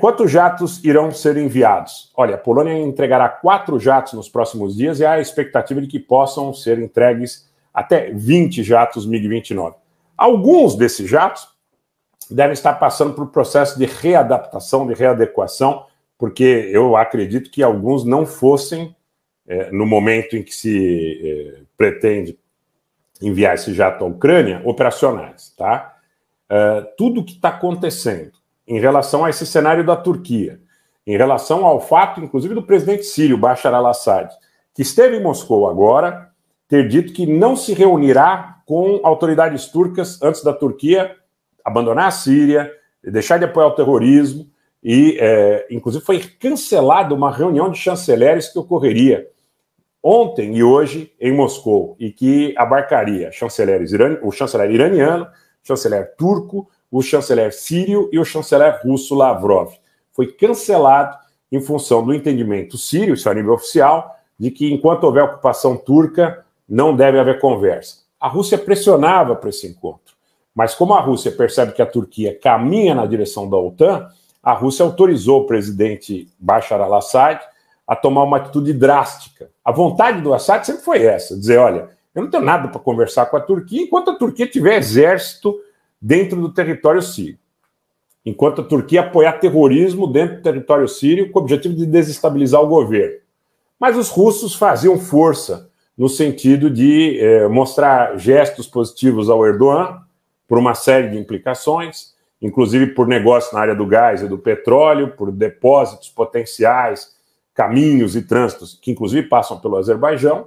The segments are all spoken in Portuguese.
Quantos jatos irão ser enviados? Olha, a Polônia entregará quatro jatos nos próximos dias e há a expectativa de que possam ser entregues até 20 jatos MiG-29. Alguns desses jatos devem estar passando por um processo de readaptação, de readequação, porque eu acredito que alguns não fossem, eh, no momento em que se eh, pretende enviar esse jato à Ucrânia, operacionais. Tá? Eh, tudo o que está acontecendo em relação a esse cenário da Turquia, em relação ao fato, inclusive, do presidente sírio Bashar al-Assad, que esteve em Moscou agora, ter dito que não se reunirá com autoridades turcas antes da Turquia abandonar a Síria, deixar de apoiar o terrorismo, e, é, inclusive, foi cancelada uma reunião de chanceleres que ocorreria ontem e hoje em Moscou, e que abarcaria chanceleres iran... o chanceler iraniano, chanceler turco o chanceler sírio e o chanceler russo Lavrov. Foi cancelado em função do entendimento sírio, isso é a nível oficial, de que enquanto houver ocupação turca, não deve haver conversa. A Rússia pressionava para esse encontro, mas como a Rússia percebe que a Turquia caminha na direção da OTAN, a Rússia autorizou o presidente Bashar al-Assad a tomar uma atitude drástica. A vontade do Assad sempre foi essa: dizer, olha, eu não tenho nada para conversar com a Turquia enquanto a Turquia tiver exército dentro do território sírio, enquanto a Turquia apoiar terrorismo dentro do território sírio com o objetivo de desestabilizar o governo. Mas os russos faziam força no sentido de eh, mostrar gestos positivos ao Erdogan, por uma série de implicações, inclusive por negócio na área do gás e do petróleo, por depósitos potenciais, caminhos e trânsitos que, inclusive, passam pelo Azerbaijão.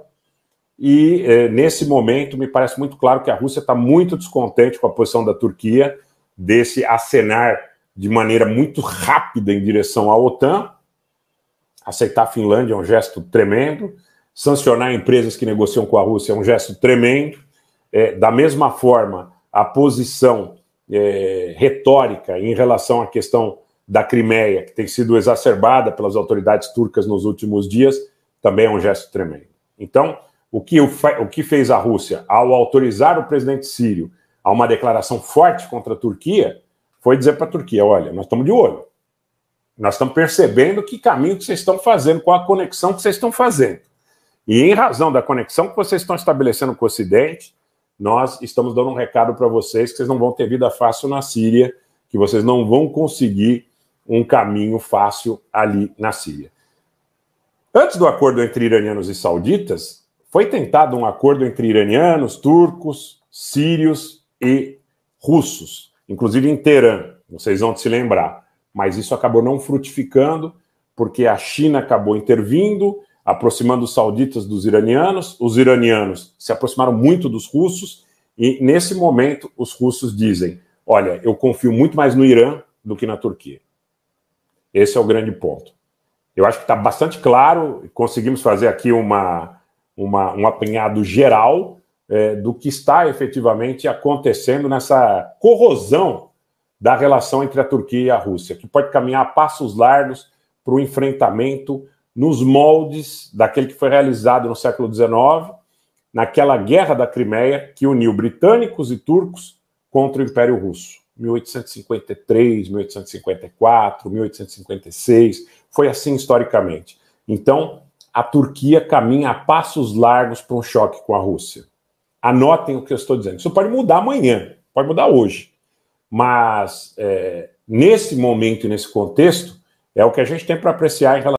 E é, nesse momento, me parece muito claro que a Rússia está muito descontente com a posição da Turquia, desse acenar de maneira muito rápida em direção à OTAN. Aceitar a Finlândia é um gesto tremendo. Sancionar empresas que negociam com a Rússia é um gesto tremendo. É, da mesma forma, a posição é, retórica em relação à questão da Crimeia, que tem sido exacerbada pelas autoridades turcas nos últimos dias, também é um gesto tremendo. Então, o que, o que fez a Rússia ao autorizar o presidente sírio a uma declaração forte contra a Turquia foi dizer para a Turquia: olha, nós estamos de olho. Nós estamos percebendo que caminho que vocês estão fazendo, qual a conexão que vocês estão fazendo. E em razão da conexão que vocês estão estabelecendo com o Ocidente, nós estamos dando um recado para vocês que vocês não vão ter vida fácil na Síria, que vocês não vão conseguir um caminho fácil ali na Síria. Antes do acordo entre iranianos e sauditas, foi tentado um acordo entre iranianos, turcos, sírios e russos, inclusive em Teherã, vocês vão se lembrar. Mas isso acabou não frutificando, porque a China acabou intervindo, aproximando os sauditas dos iranianos, os iranianos se aproximaram muito dos russos, e nesse momento os russos dizem: olha, eu confio muito mais no Irã do que na Turquia. Esse é o grande ponto. Eu acho que está bastante claro, conseguimos fazer aqui uma, uma, um apanhado geral é, do que está efetivamente acontecendo nessa corrosão da relação entre a Turquia e a Rússia, que pode caminhar a passos largos para o enfrentamento nos moldes daquele que foi realizado no século XIX, naquela guerra da Crimeia que uniu britânicos e turcos contra o Império Russo. 1853, 1854, 1856, foi assim historicamente. Então, a Turquia caminha a passos largos para um choque com a Rússia. Anotem o que eu estou dizendo. Isso pode mudar amanhã, pode mudar hoje. Mas é, nesse momento e nesse contexto, é o que a gente tem para apreciar em relação.